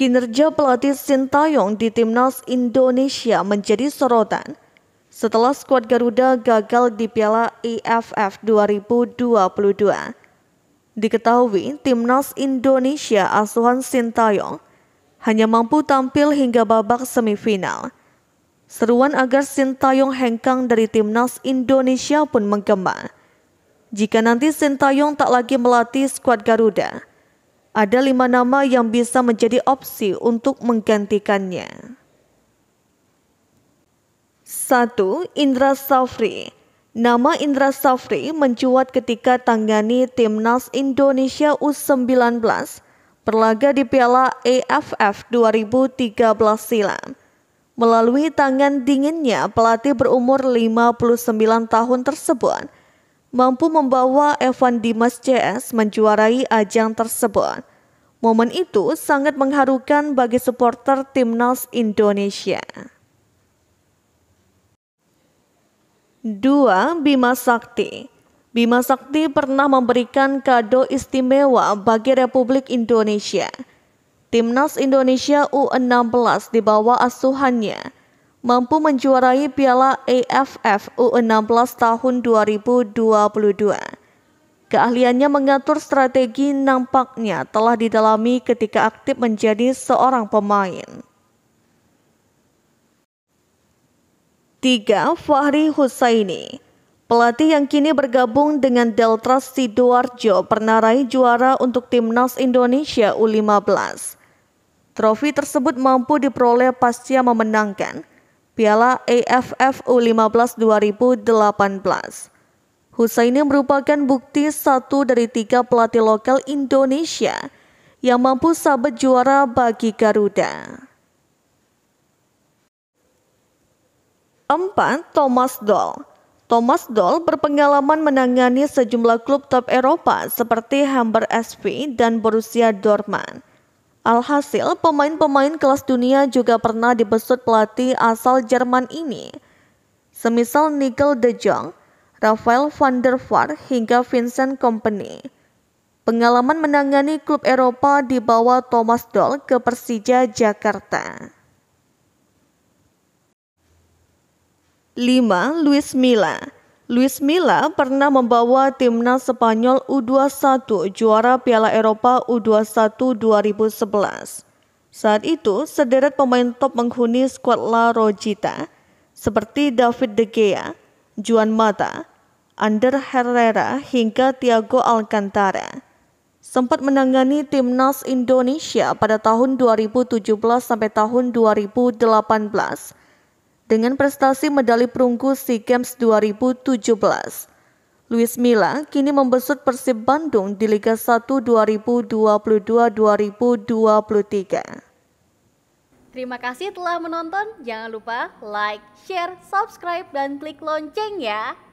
Kinerja pelatih Sintayong di timnas Indonesia menjadi sorotan setelah skuad Garuda gagal di Piala AFF e 2022. Diketahui timnas Indonesia asuhan Sintayong hanya mampu tampil hingga babak semifinal. Seruan agar Sintayong hengkang dari timnas Indonesia pun menggema. Jika nanti Sintayong tak lagi melatih skuad Garuda, ada lima nama yang bisa menjadi opsi untuk menggantikannya. 1. Indra Safri Nama Indra Safri mencuat ketika tangani timnas Indonesia U19 berlaga di Piala AFF 2013 silam. Melalui tangan dinginnya, pelatih berumur 59 tahun tersebut mampu membawa Evan Dimas CS menjuarai ajang tersebut. Momen itu sangat mengharukan bagi supporter timnas Indonesia. 2. Bima Sakti Bima Sakti pernah memberikan kado istimewa bagi Republik Indonesia. Timnas Indonesia U16 di bawah asuhannya mampu menjuarai Piala AFF U16 tahun 2022. Keahliannya mengatur strategi nampaknya telah didalami ketika aktif menjadi seorang pemain. 3. Fahri Husaini Pelatih yang kini bergabung dengan Deltras Sidoarjo pernah raih juara untuk timnas Indonesia U15. Trofi tersebut mampu diperoleh pasca memenangkan Piala AFF U15 2018. Husaini merupakan bukti satu dari tiga pelatih lokal Indonesia yang mampu sahabat juara bagi Garuda. 4. Thomas Doll Thomas Doll berpengalaman menangani sejumlah klub top Eropa seperti Hamburg SV dan Borussia Dortmund. Alhasil, pemain-pemain kelas dunia juga pernah dibesut pelatih asal Jerman ini, semisal Nigel de Jong, Rafael van der Vaart, hingga Vincent Kompany. Pengalaman menangani klub Eropa dibawa Thomas Doll ke Persija, Jakarta. 5. Luis Milla Luis Milla pernah membawa timnas Spanyol U21 juara Piala Eropa U21 2011. Saat itu, sederet pemain top menghuni skuad La Rojita, seperti David De Gea, Juan Mata, Ander Herrera hingga Thiago Alcantara. Sempat menangani timnas Indonesia pada tahun 2017 sampai tahun 2018 dengan prestasi medali perunggu SEA Games 2017. Luis Milla kini membesut Persib Bandung di Liga 1 2022-2023. Terima kasih telah menonton. Jangan lupa like, share, subscribe, dan klik lonceng ya.